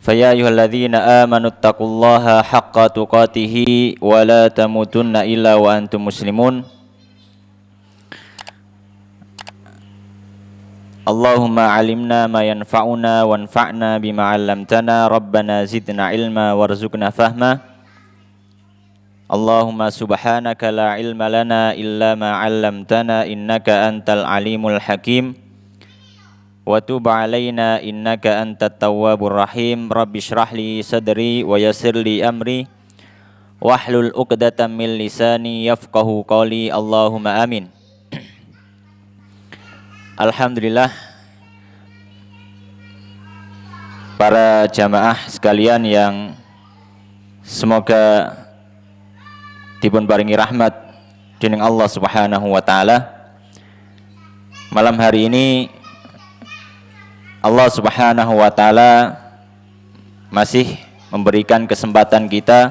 فيا أيها الذين آمنوا اتقوا الله حق تقاته ولا تموتن إلا وأنتم مسلمون اللهم علمنا ما ينفعنا وانفعنا بما علمتنا ربنا زدنا علما وارزقنا فهما اللهم سبحانك لا علم لنا إلا ما علمتنا إنك أنت العليم الحكيم وتب علينا إنك أنت التواب الرحيم رب اشرح لي صدري ويسر لي أمري واحلل 'uqdatam min lisani yafqahu qawli allahumma amin Alhamdulillah para jamaah sekalian yang semoga dipun paringi rahmat dening Allah Subhanahu wa taala. Malam hari ini Allah Subhanahu wa taala masih memberikan kesempatan kita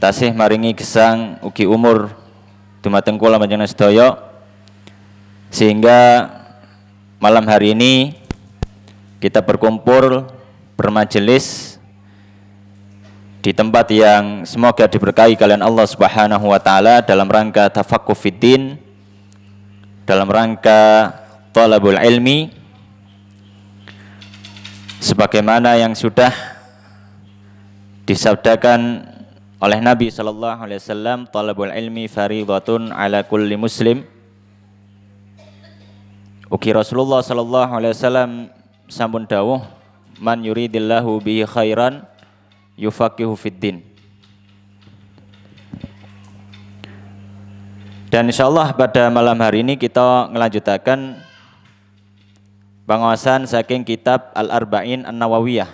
tasih maringi gesang ugi umur dumateng kula panjenengan sedaya sehingga malam hari ini kita berkumpul bermajelis di tempat yang semoga diberkahi kalian Allah Subhanahu wa taala dalam rangka tafaqquh fiddin dalam rangka talabul ilmi sebagaimana yang sudah disabdakan oleh Nabi Shallallahu Alaihi Wasallam talabul ilmi faridatun ala kulli muslim Uki Rasulullah Shallallahu Alaihi Wasallam sampun dawuh man yuridillahu bihi khairan yufaqihu fid din Dan insya Allah pada malam hari ini kita melanjutkan pengawasan saking kitab Al-Arba'in An-Nawawiyah.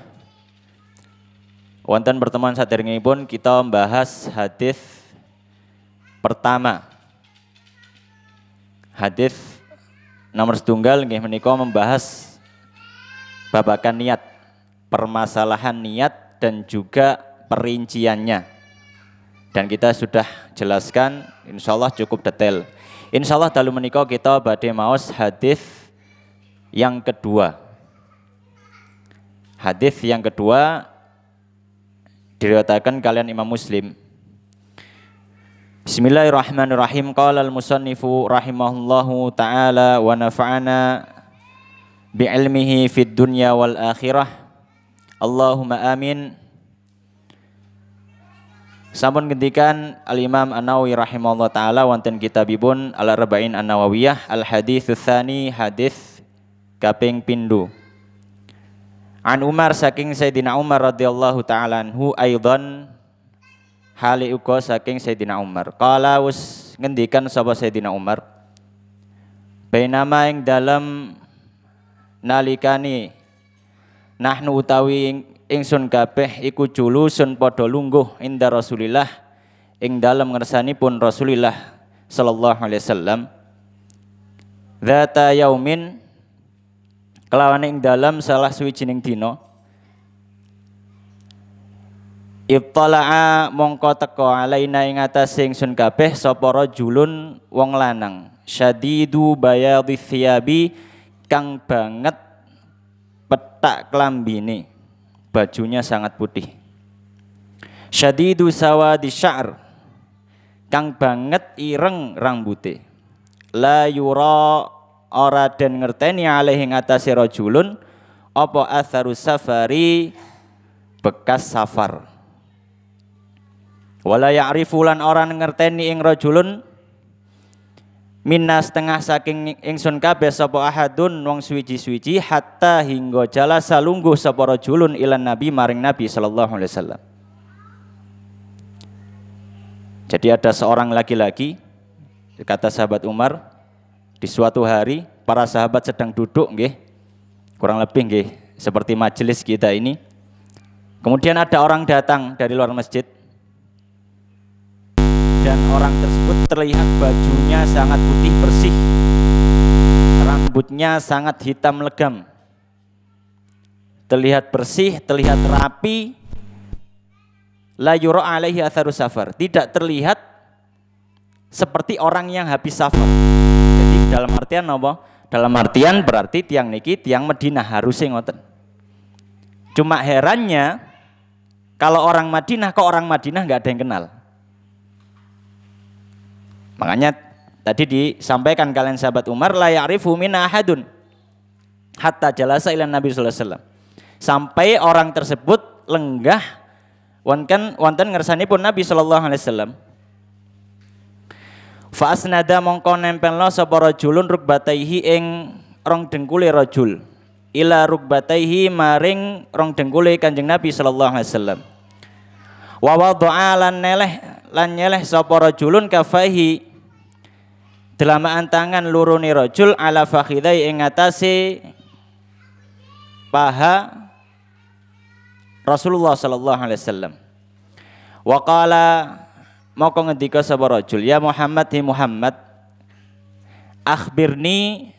Wonten pertemuan ini pun kita membahas hadis pertama. Hadis nomor setunggal nggih menika membahas babakan niat, permasalahan niat dan juga perinciannya. Dan kita sudah jelaskan insya Allah cukup detail. Insya Allah dalu menikah kita badai maus hadis yang kedua. Hadis yang kedua diriwayatkan kalian Imam Muslim. Bismillahirrahmanirrahim. Qala al-musannifu rahimahullahu taala wa nafa'ana bi ilmihi fid dunya wal akhirah. Allahumma amin. Sampun gantikan Al Imam An Nawawi rahimahullah taala wonten kitabibun Al Arba'in An Nawawiyah Al Hadis Tsani hadis kaping pindu An Umar saking Sayyidina Umar radhiyallahu taala anhu aidan hali uko saking Sayyidina Umar. Qala us ngendikan sapa Sayyidina Umar. Bainama ing dalem nalikani nahnu utawi ingsun kabeh iku julusun padha lungguh inda Rasulillah ing dalam ngersani pun Rasulillah sallallahu alaihi wasallam. Dzata yaumin kelawan ing dalam salah suwijining dina Ibtala'a mongko teko alaina ing atas sun kabeh sapa julun wong lanang syadidu bayadhi thiyabi kang banget petak klambine bajunya sangat putih syadidu sawadi syar. kang banget ireng rambute la yura ora den ngerteni alih ing atase rajulun apa atharu safari bekas safar wala ya'rifu lan ora ngerteni ing rajulun minna setengah saking ingsun kabeh sapa ahadun wong suwiji-suwiji hatta hingga jalasa lungguh sapa rajulun ilan nabi maring nabi sallallahu alaihi wasallam jadi ada seorang laki-laki kata sahabat Umar di suatu hari para sahabat sedang duduk nggih. Kurang lebih nggih seperti majelis kita ini. Kemudian ada orang datang dari luar masjid. Dan orang tersebut terlihat bajunya sangat putih bersih. Rambutnya sangat hitam legam. Terlihat bersih, terlihat rapi. La yura alaihi atharu safar. Tidak terlihat seperti orang yang habis safar. Jadi dalam artian apa? Dalam artian berarti tiang niki tiang Madinah sing ngoten. Cuma herannya kalau orang Madinah kok orang Madinah nggak ada yang kenal. Makanya tadi disampaikan kalian sahabat Umar la ya'rifu min ahadun hatta jalasa ila Nabi sallallahu alaihi wasallam. Sampai orang tersebut lenggah wonten wonten ngersani pun Nabi sallallahu alaihi wasallam Fa asnada mongko nempelno sapa rajulun rukbataihi ing rong dengkule rajul. Ila rukbataihi maring rong dengkule Kanjeng Nabi sallallahu alaihi wasallam. Wa wada'a lan neleh lan nyeleh sapa rajulun kafahi delamaan tangan lurune rajul ala fakhidai ing atase paha Rasulullah sallallahu alaihi wasallam. Wa qala moko ngendika sapa rajul ya Muhammad hi ya Muhammad akhbirni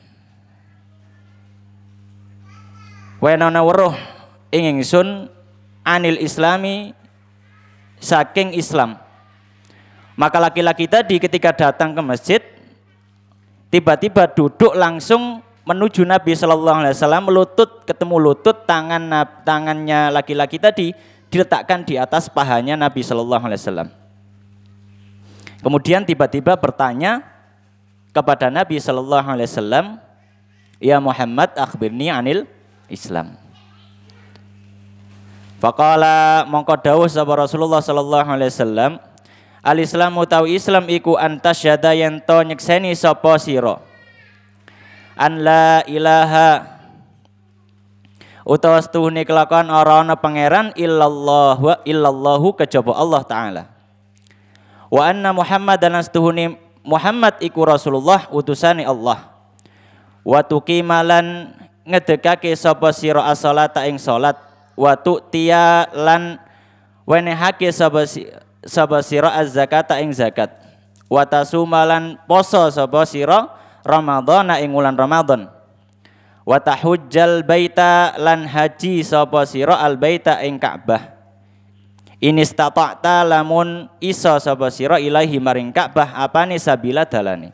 wenana weruh ing ingsun anil islami saking Islam maka laki-laki tadi ketika datang ke masjid tiba-tiba duduk langsung menuju Nabi Shallallahu Alaihi Wasallam lutut ketemu lutut tangan tangannya laki-laki tadi diletakkan di atas pahanya Nabi Shallallahu Alaihi Wasallam Kemudian tiba-tiba bertanya kepada Nabi Shallallahu Alaihi Wasallam, Ya Muhammad, akhbirni anil Islam. Fakala mongko dawuh sabar Rasulullah Shallallahu alaihi wasallam Al Islam utawi Islam iku yada yang to nyekseni sopo siro. An la ilaha utawa setuhune kelakuan orang pangeran illallah wa illallahu kejaba Allah taala wa anna Muhammad dan setuhuni Muhammad iku Rasulullah utusani Allah wa tuqimalan ngedekake sapa sira as-salata ing salat wa tu'tiya lan wenehake sapa sapa sira az-zakata ing zakat wa tasumalan poso sapa sira Ramadhana ing wulan Ramadan wa tahujjal baita lan haji sapa sira al-baita ing Ka'bah ini stata'ta lamun iso sapa sira ilahi maring Ka'bah apane sabila dalane.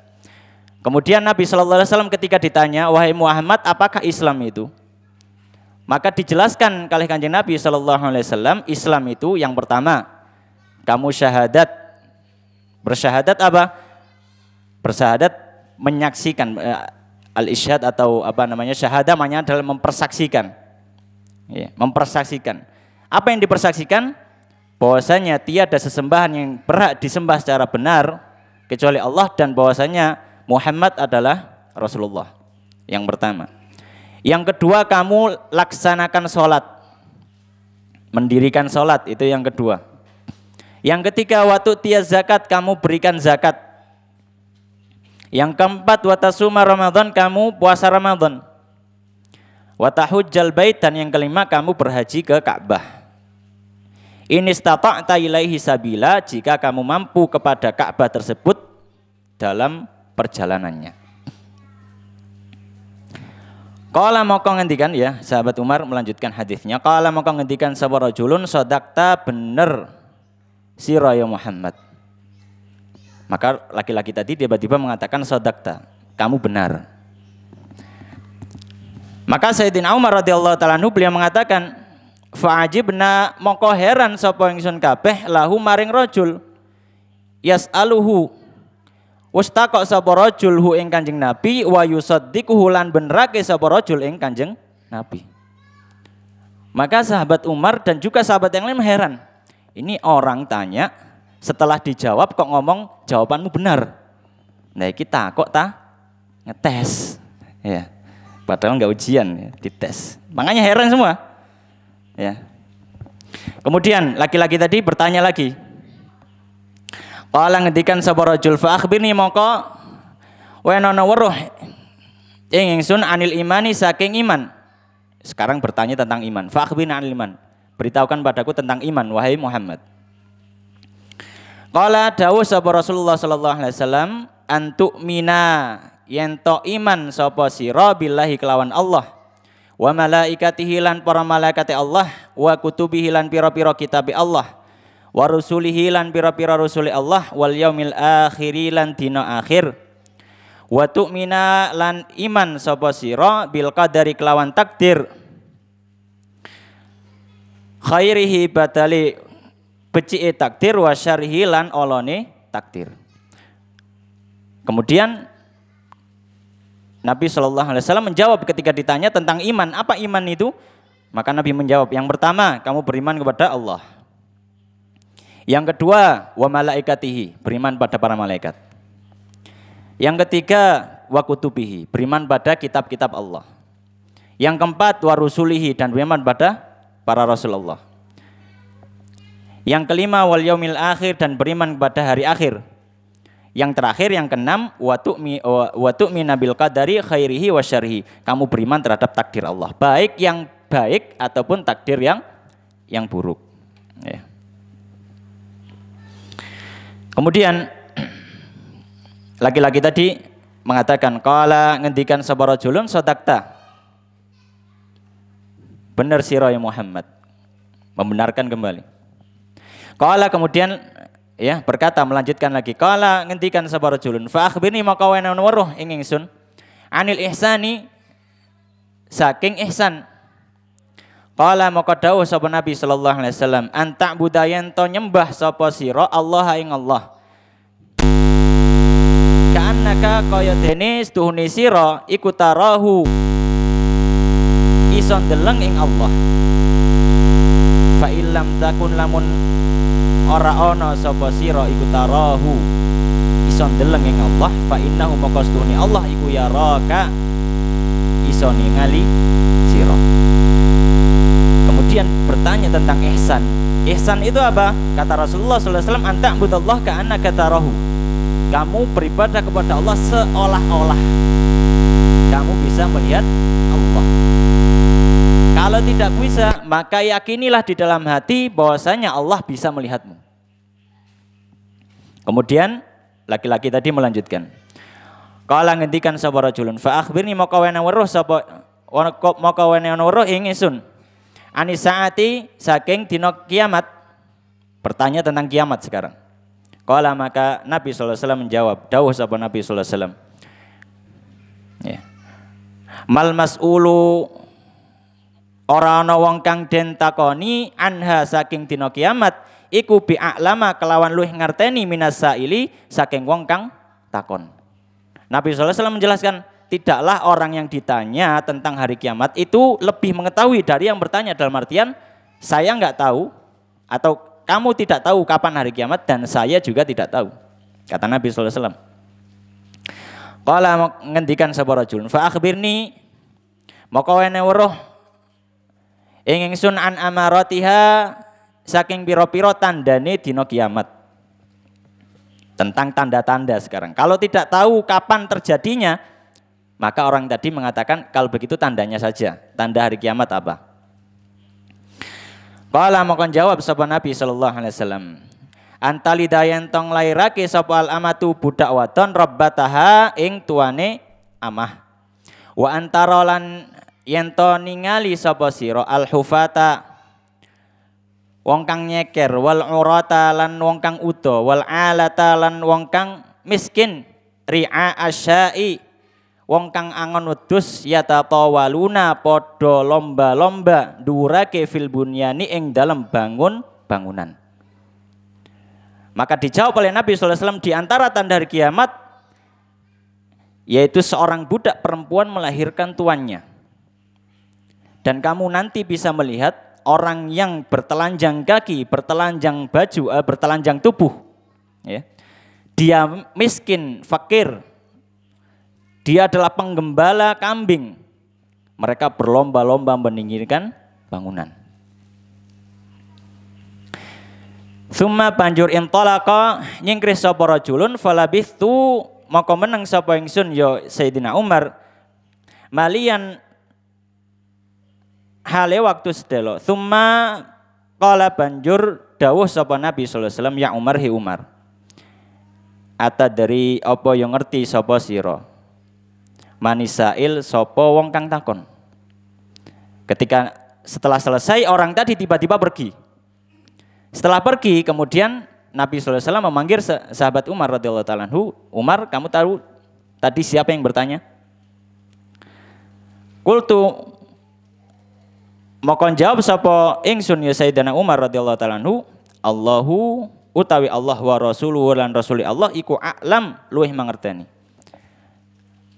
Kemudian Nabi sallallahu alaihi wasallam ketika ditanya, "Wahai Muhammad, apakah Islam itu?" Maka dijelaskan oleh Kanjeng Nabi sallallahu alaihi wasallam, Islam itu yang pertama kamu syahadat. Bersyahadat apa? Bersyahadat menyaksikan eh, al-isyhad atau apa namanya syahada maknanya dalam mempersaksikan. Iya, mempersaksikan. Apa yang dipersaksikan? bahwasanya tiada sesembahan yang berhak disembah secara benar kecuali Allah dan bahwasanya Muhammad adalah Rasulullah. Yang pertama. Yang kedua kamu laksanakan sholat. Mendirikan sholat itu yang kedua. Yang ketiga waktu tiada zakat kamu berikan zakat. Yang keempat watasuma Ramadan kamu puasa Ramadan. watahujal bait dan yang kelima kamu berhaji ke Ka'bah. Ini stata'ta ilaihi sabila jika kamu mampu kepada Ka'bah tersebut dalam perjalanannya. Kala mau ngendikan ya, sahabat Umar melanjutkan hadisnya. Kala mau ngendikan sabar rajulun sodakta bener si Raya Muhammad. Maka laki-laki tadi tiba-tiba mengatakan sodakta, kamu benar. Maka Sayyidina Umar radhiyallahu taala beliau mengatakan, Fa'ajibna mongko heran sapa ingsun kabeh lahu maring rajul yas'aluhu Ustakok sapa rajul hu ing Kanjeng Nabi wa yusaddiquhu lan benerake sapa rajul ing Kanjeng Nabi. Maka sahabat Umar dan juga sahabat yang lain heran. Ini orang tanya setelah dijawab kok ngomong jawabanmu benar. Nah kita kok ta ngetes. Ya. Padahal nggak ujian ya, dites. Makanya heran semua. Ya. Kemudian laki-laki tadi bertanya lagi. Qala ngendikan sapa rajul fa akhbirni moko wenono weruh ing ingsun anil imani saking iman. Sekarang bertanya tentang iman. Fa akhbirni anil iman. Beritahukan padaku tentang iman wahai Muhammad. Qala Dawu sapa Rasulullah sallallahu alaihi wasallam antuk mina yen iman sapa sira billahi kelawan Allah wa malaikatihi lan para malaikat Allah wa kutubihi lan pira-pira kitab Allah wa rusulihi lan pira-pira rusul Allah wal yaumil akhiri lan dina akhir wa tu'mina lan iman sapa sira bil qadari kelawan takdir khairihi batali becike takdir wa syarihi lan olone takdir kemudian Nabi Shallallahu Alaihi Wasallam menjawab ketika ditanya tentang iman, apa iman itu? Maka Nabi menjawab, yang pertama kamu beriman kepada Allah. Yang kedua, wa malaikatihi, beriman pada para malaikat. Yang ketiga, wa kutubihi, beriman pada kitab-kitab Allah. Yang keempat, wa rusulihi, dan beriman pada para Rasulullah. Yang kelima, wal yaumil akhir, dan beriman kepada hari akhir. Yang terakhir yang keenam watu minabil qadari khairihi wa syarihi. Kamu beriman terhadap takdir Allah, baik yang baik ataupun takdir yang yang buruk. Ya. Kemudian laki-laki tadi mengatakan kala ngendikan sabar julun sodakta. Benar sirah Muhammad. Membenarkan kembali. Kala kemudian ya berkata melanjutkan lagi kala ngentikan sabar julun fa akhbirni makawanan waruh ing ingsun anil ihsani saking ihsan Kala maka dawuh sapa Nabi sallallahu alaihi wasallam antak budayan to nyembah sapa sira Allah ing Allah Kaannaka kaya dene seduhune sira iku tarahu iso deleng ing Allah Fa illam takun lamun ora ono sapa sira iku tarahu iso ndeleng ing Allah fa innahu maka Allah iku ya raka iso ningali sira kemudian bertanya tentang ihsan ihsan itu apa kata Rasulullah SAW antak budallah ka anak tarahu kamu beribadah kepada Allah seolah-olah kamu bisa melihat Allah kalau tidak bisa, maka yakinilah di dalam hati bahwasanya Allah bisa melihatmu. Kemudian laki-laki tadi melanjutkan. Kala ngendikan sapa rajulun fa akhbirni maka wene weruh sapa maka wene weruh ing isun. Ani saati saking dina kiamat. Pertanyaan tentang kiamat sekarang. Kala maka Nabi sallallahu alaihi wasallam menjawab, dawuh sapa Nabi sallallahu alaihi wasallam. Ya. Mal mas'ulu Ora ana wong kang den takoni anha saking dina kiamat iku alama kelawan luih ngerteni minas saili saking wong kang takon. Nabi sallallahu alaihi wasallam menjelaskan, tidaklah orang yang ditanya tentang hari kiamat itu lebih mengetahui dari yang bertanya dalam artian saya nggak tahu atau kamu tidak tahu kapan hari kiamat dan saya juga tidak tahu. Kata Nabi sallallahu alaihi wasallam. Qala ngendikan sapa rajul, fa akhbirni maka weruh Ing sunan an amaratiha saking piro-piro tandane dino kiamat. Tentang tanda-tanda sekarang. Kalau tidak tahu kapan terjadinya, maka orang tadi mengatakan kalau begitu tandanya saja. Tanda hari kiamat apa? Kala mau jawab sapa Nabi sallallahu alaihi wasallam. Antalidayan tong lairake sapa al amatu budak wadon rabbataha ing tuane amah. Wa antara lan yen to ningali sapa sira al hufata wong kang nyeker wal urata lan wong kang uda wal alata lan wong kang miskin ria asyai wong kang angon wedhus tatawaluna padha lomba-lomba durake fil bunyani ing dalem bangun bangunan. Maka dijawab oleh Nabi SAW di antara tanda hari kiamat yaitu seorang budak perempuan melahirkan tuannya. Dan kamu nanti bisa melihat orang yang bertelanjang kaki, bertelanjang baju, eh, bertelanjang tubuh. Ya. Dia miskin, fakir. Dia adalah penggembala kambing. Mereka berlomba-lomba meninggikan bangunan. Suma banjur intolaka nyingkris sapa rajulun falabithu maka meneng sapa ingsun ya Sayyidina Umar malian hale waktu sedelo. thuma kala banjur dawuh sapa Nabi sallallahu alaihi wasallam ya Umar hi Umar. Ata dari apa yang ngerti sapa sira? Manisail sapa wong kang takon. Ketika setelah selesai orang tadi tiba-tiba pergi. Setelah pergi kemudian Nabi sallallahu alaihi wasallam memanggil sahabat Umar radhiyallahu taala Umar, kamu tahu tadi siapa yang bertanya? Kultu Mokon jawab sapa ingsun ya Sayyidina Umar radhiyallahu taala anhu, Allahu utawi Allah wa rasuluhu lan rasuli Allah iku a'lam luwih mangerteni.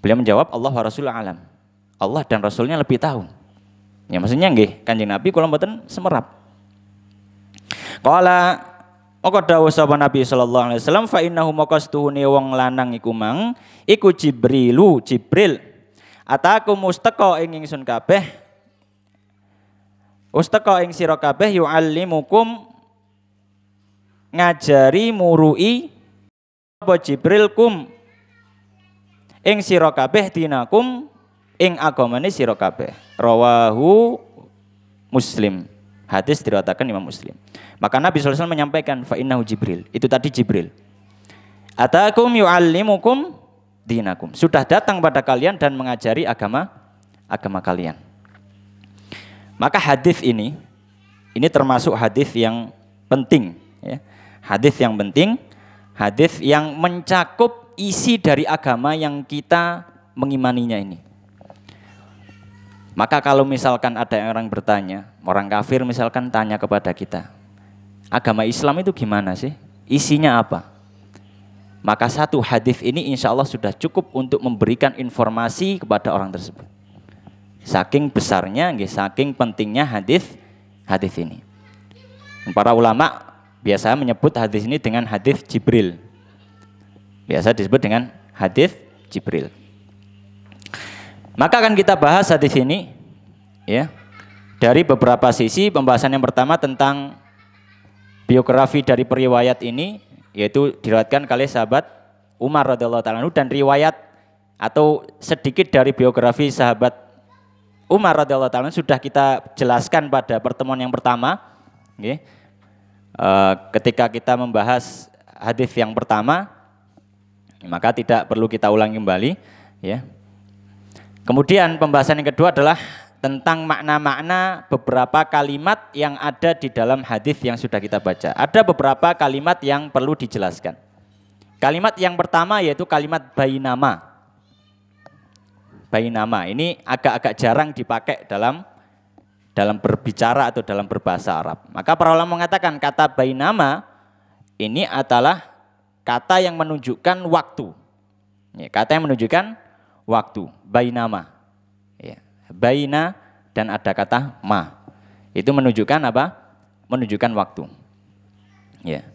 Beliau menjawab Allah wa rasul alam. Allah dan rasulnya lebih tahu. Ya maksudnya nggih, Kanjeng Nabi kula mboten semerap. Qala Maka dawuh sapa Nabi sallallahu alaihi wasallam fa innahu moko wong lanang iku mang iku Jibrilu Jibril. Ataku mustaqo ing ingsun kabeh Ustaka ing sira kabeh yu'allimukum ngajari murui apa Jibril kum ing sira kabeh dinakum ing agamane sira kabeh. Rawahu Muslim. Hadis diriwayatkan Imam Muslim. Maka Nabi SAW menyampaikan fa innahu Jibril. Itu tadi Jibril. Atakum yu'allimukum dinakum. Sudah datang pada kalian dan mengajari agama agama kalian. Maka hadis ini ini termasuk hadis yang penting ya. Hadis yang penting, hadis yang mencakup isi dari agama yang kita mengimaninya ini. Maka kalau misalkan ada orang bertanya, orang kafir misalkan tanya kepada kita, agama Islam itu gimana sih? Isinya apa? Maka satu hadis ini insya Allah sudah cukup untuk memberikan informasi kepada orang tersebut. Saking besarnya, nggih, saking pentingnya hadis hadis ini. Para ulama biasa menyebut hadis ini dengan hadis Jibril. Biasa disebut dengan hadis Jibril. Maka akan kita bahas hadis ini ya. Dari beberapa sisi pembahasan yang pertama tentang biografi dari periwayat ini yaitu diriwayatkan kali sahabat Umar radhiyallahu taala dan riwayat atau sedikit dari biografi sahabat Umar radhiyallahu taala sudah kita jelaskan pada pertemuan yang pertama, okay. uh, eh, ketika kita membahas hadis yang pertama, maka tidak perlu kita ulangi kembali, ya. Kemudian pembahasan yang kedua adalah tentang makna-makna beberapa kalimat yang ada di dalam hadis yang sudah kita baca. Ada beberapa kalimat yang perlu dijelaskan. Kalimat yang pertama yaitu kalimat bayi nama bayi nama. Ini agak-agak jarang dipakai dalam dalam berbicara atau dalam berbahasa Arab. Maka para ulama mengatakan kata bayi nama ini adalah kata yang menunjukkan waktu. Ya, kata yang menunjukkan waktu, bayi nama. Ya, na dan ada kata ma. Itu menunjukkan apa? Menunjukkan waktu. Ya.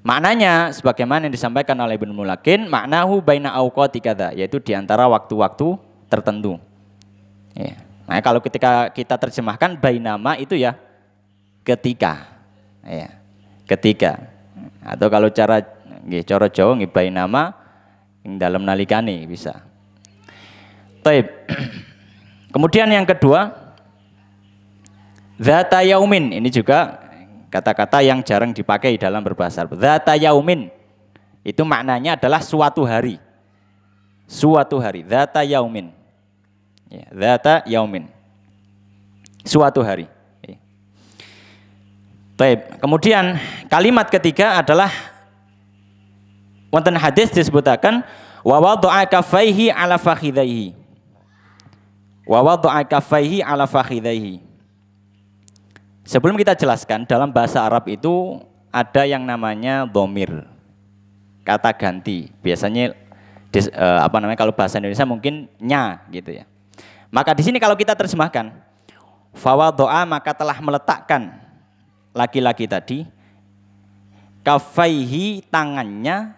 Maknanya sebagaimana yang disampaikan oleh Ibnu Mulakin, maknahu baina auqati kadza, yaitu di antara waktu-waktu tertentu. Ya. Nah, kalau ketika kita terjemahkan bainama itu ya ketika. Ya. Ketika. Atau kalau cara nggih cara Jawa nggih bainama ing dalam nalikane bisa. Taib. Kemudian yang kedua Zata yaumin ini juga kata-kata yang jarang dipakai dalam berbahasa Arab. Zata yaumin itu maknanya adalah suatu hari. Suatu hari, zata yaumin. Ya, Zata yaumin. Suatu hari. Iya. Baik, Kemudian kalimat ketiga adalah wonten hadis disebutakan wa wada'a kafaihi ala fakhidaihi. Wa wada'a kafaihi ala fakhidaihi. Sebelum kita jelaskan, dalam bahasa Arab itu ada yang namanya domir, kata ganti. Biasanya, dis, eh, apa namanya, kalau bahasa Indonesia mungkin nya gitu ya. Maka di sini kalau kita terjemahkan, doa maka telah meletakkan laki-laki tadi kafaihi tangannya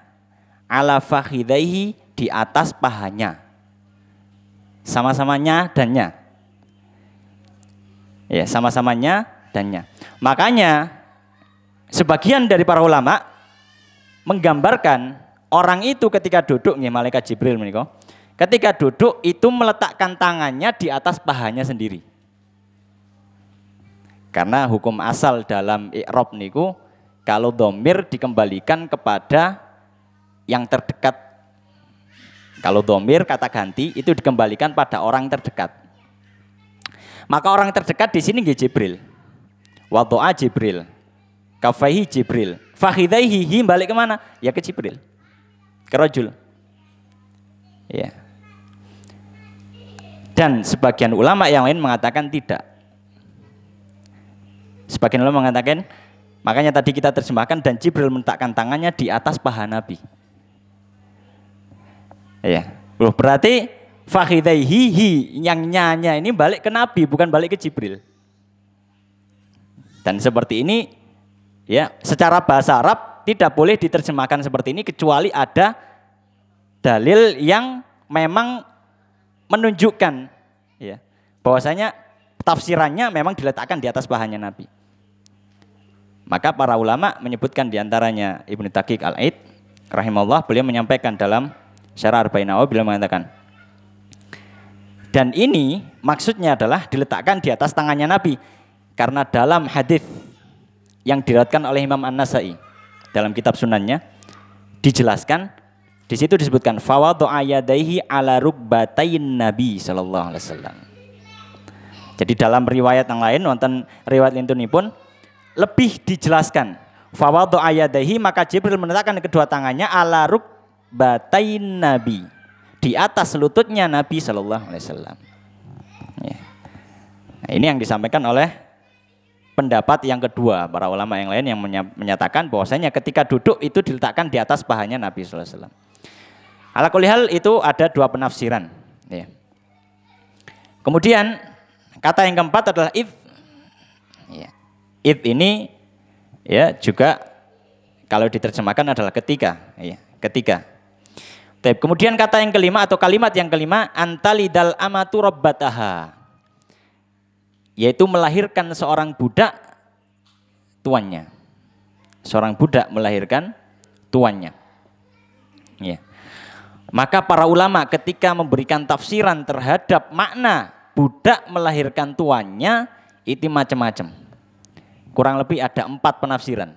ala fakhidaihi di atas pahanya. Sama-samanya dannya. Ya, sama-samanya dannya. Makanya sebagian dari para ulama menggambarkan orang itu ketika duduk nih malaikat Jibril menikah. Ketika duduk itu meletakkan tangannya di atas pahanya sendiri. Karena hukum asal dalam ikrob niku kalau domir dikembalikan kepada yang terdekat. Kalau domir kata ganti itu dikembalikan pada orang terdekat. Maka orang terdekat di sini Jibril. Wadoa Jibril. Kafahi Jibril. Fahidaihi balik kemana? Ya ke Jibril. Ke rojul. Ya. Dan sebagian ulama yang lain mengatakan tidak. Sebagian ulama mengatakan, makanya tadi kita terjemahkan dan Jibril meletakkan tangannya di atas paha Nabi. Ya, loh berarti fakhidaihi hihi yang nyanya ini balik ke Nabi bukan balik ke Jibril. Dan seperti ini ya, secara bahasa Arab tidak boleh diterjemahkan seperti ini kecuali ada dalil yang memang menunjukkan ya, bahwasanya tafsirannya memang diletakkan di atas bahannya Nabi. Maka para ulama menyebutkan diantaranya Ibnu Taqiq Al-Aid rahimahullah beliau menyampaikan dalam Syarah Arba'in Nawawi oh, beliau mengatakan dan ini maksudnya adalah diletakkan di atas tangannya Nabi karena dalam hadis yang diratkan oleh Imam An-Nasai dalam kitab sunannya dijelaskan di situ disebutkan fawadu ayadaihi ala rukbatain Nabi sallallahu alaihi wasallam. Jadi dalam riwayat yang lain wonten riwayat ini pun lebih dijelaskan fawadu ayadaihi maka Jibril meletakkan kedua tangannya ala rukbatain Nabi di atas lututnya Nabi sallallahu alaihi wasallam. Ya. Nah, ini yang disampaikan oleh pendapat yang kedua para ulama yang lain yang menyatakan bahwasanya ketika duduk itu diletakkan di atas pahanya Nabi sallallahu alaihi wasallam. Ala kulihal itu ada dua penafsiran. Ya. Kemudian kata yang keempat adalah if Ya. If ini ya juga kalau diterjemahkan adalah ketika. Ya, ketika. Taip. Kemudian kata yang kelima atau kalimat yang kelima antalidal amatu robbataha Yaitu melahirkan seorang budak tuannya. Seorang budak melahirkan tuannya. Ya. Maka para ulama ketika memberikan tafsiran terhadap makna budak melahirkan tuannya itu macam-macam. Kurang lebih ada empat penafsiran.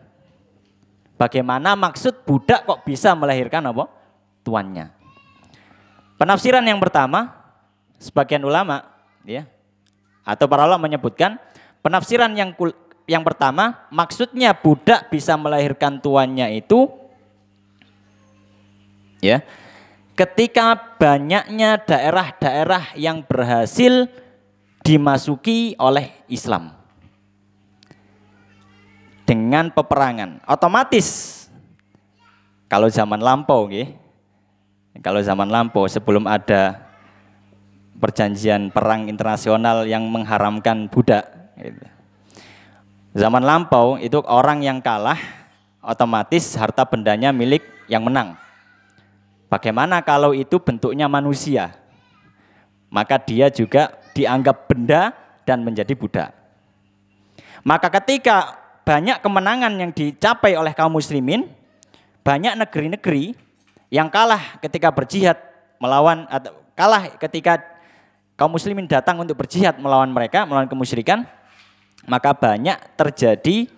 Bagaimana maksud budak kok bisa melahirkan apa? Tuannya. Penafsiran yang pertama, sebagian ulama ya atau para ulama menyebutkan penafsiran yang kul yang pertama maksudnya budak bisa melahirkan tuannya itu ya ketika banyaknya daerah-daerah yang berhasil dimasuki oleh Islam dengan peperangan otomatis kalau zaman lampau okay? kalau zaman lampau sebelum ada perjanjian perang internasional yang mengharamkan budak gitu. zaman lampau itu orang yang kalah otomatis harta bendanya milik yang menang Bagaimana kalau itu bentuknya manusia? Maka dia juga dianggap benda dan menjadi budak. Maka ketika banyak kemenangan yang dicapai oleh kaum muslimin, banyak negeri-negeri yang kalah ketika berjihad melawan atau kalah ketika kaum muslimin datang untuk berjihad melawan mereka, melawan kemusyrikan, maka banyak terjadi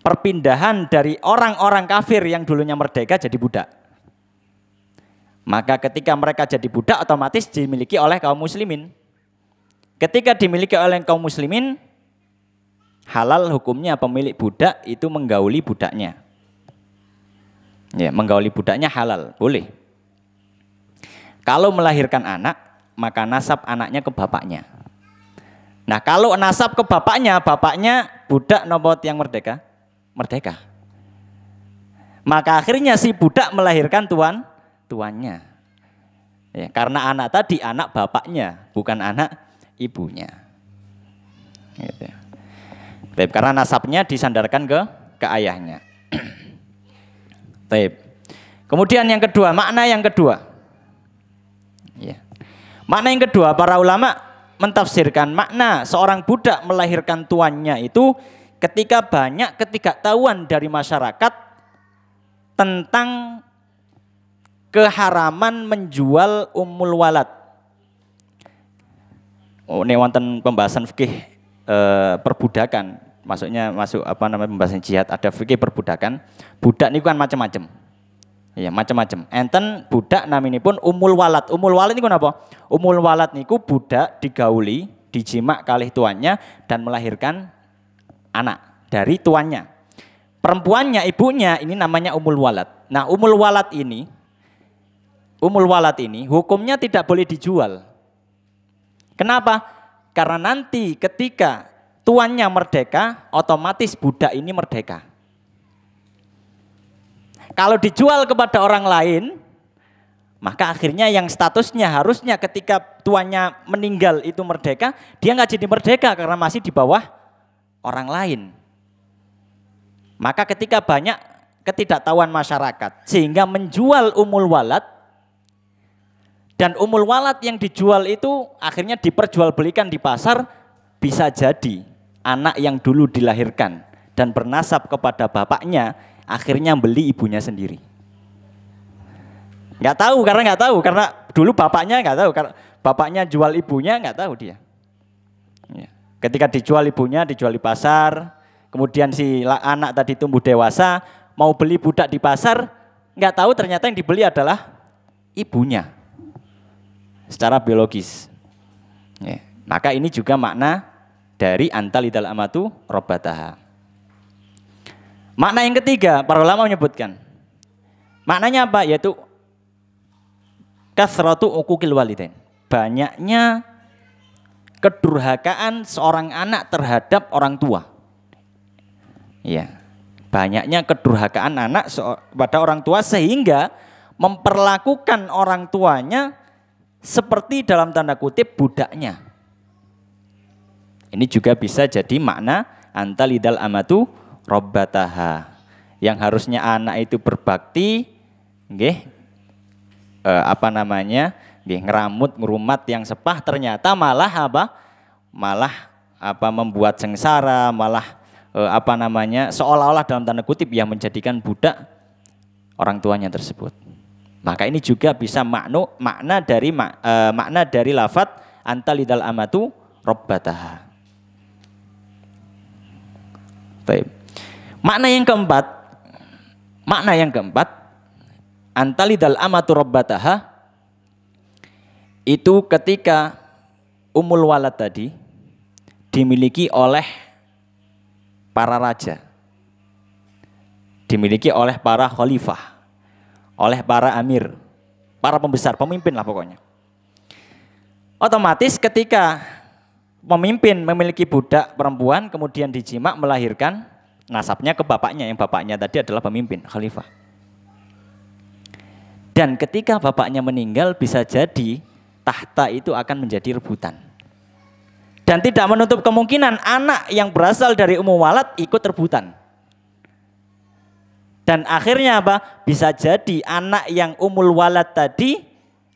perpindahan dari orang-orang kafir yang dulunya merdeka jadi budak. Maka ketika mereka jadi budak otomatis dimiliki oleh kaum muslimin. Ketika dimiliki oleh kaum muslimin, halal hukumnya pemilik budak itu menggauli budaknya. Ya, menggauli budaknya halal, boleh. Kalau melahirkan anak, maka nasab anaknya ke bapaknya. Nah, kalau nasab ke bapaknya, bapaknya budak nobot yang merdeka? merdeka. Maka akhirnya si budak melahirkan tuan tuannya. Ya, karena anak tadi anak bapaknya, bukan anak ibunya. Gitu. Taip, karena nasabnya disandarkan ke ke ayahnya. Taip. Kemudian yang kedua, makna yang kedua. Ya. Makna yang kedua, para ulama mentafsirkan makna seorang budak melahirkan tuannya itu ketika banyak ketidaktahuan dari masyarakat tentang keharaman menjual umul walad. Oh, ini wonten pembahasan fikih e, perbudakan. Maksudnya masuk apa namanya pembahasan jihad ada fikih perbudakan. Budak niku kan macam-macam. Ya, macam-macam. Enten budak namanya pun umul walad. Umul walad niku napa? Umul walad niku budak digauli, dijimak kalih tuannya dan melahirkan anak dari tuannya. Perempuannya, ibunya ini namanya umul walad. Nah, umul walad ini umul walad ini hukumnya tidak boleh dijual. Kenapa? Karena nanti ketika tuannya merdeka, otomatis budak ini merdeka. Kalau dijual kepada orang lain, maka akhirnya yang statusnya harusnya ketika tuannya meninggal itu merdeka, dia nggak jadi merdeka karena masih di bawah orang lain. Maka ketika banyak ketidaktahuan masyarakat sehingga menjual umul walat dan umul walat yang dijual itu akhirnya diperjualbelikan di pasar bisa jadi anak yang dulu dilahirkan dan bernasab kepada bapaknya akhirnya beli ibunya sendiri. Gak tahu karena gak tahu karena dulu bapaknya gak tahu karena bapaknya jual ibunya gak tahu dia. Ketika dijual ibunya, dijual di pasar, kemudian si anak tadi tumbuh dewasa, mau beli budak di pasar, nggak tahu ternyata yang dibeli adalah ibunya secara biologis. Ya, maka ini juga makna dari antalidal amatu robataha. Makna yang ketiga, para ulama menyebutkan. Maknanya apa? Yaitu kasratu ukukil walidain. Banyaknya kedurhakaan seorang anak terhadap orang tua. Ya, banyaknya kedurhakaan anak pada orang tua sehingga memperlakukan orang tuanya seperti dalam tanda kutip budaknya. Ini juga bisa jadi makna antalidal amatu robbataha. Yang harusnya anak itu berbakti, nggih, eh, apa namanya? nggih ngeramut ngerumat yang sepah ternyata malah apa? Malah apa membuat sengsara, malah e, apa namanya? seolah-olah dalam tanda kutip yang menjadikan budak orang tuanya tersebut. Maka ini juga bisa makna makna dari mak, e, eh, makna dari lafat antalidal amatu robbataha. Taib. Makna yang keempat, makna yang keempat, antalidal amatu robbataha itu ketika umul walad tadi dimiliki oleh para raja, dimiliki oleh para khalifah, oleh para amir, para pembesar, pemimpin lah pokoknya. Otomatis ketika pemimpin memiliki budak perempuan kemudian dijimak melahirkan nasabnya ke bapaknya yang bapaknya tadi adalah pemimpin khalifah. Dan ketika bapaknya meninggal bisa jadi tahta itu akan menjadi rebutan. Dan tidak menutup kemungkinan anak yang berasal dari umum walad ikut rebutan. Dan akhirnya apa? Bisa jadi anak yang umul walad tadi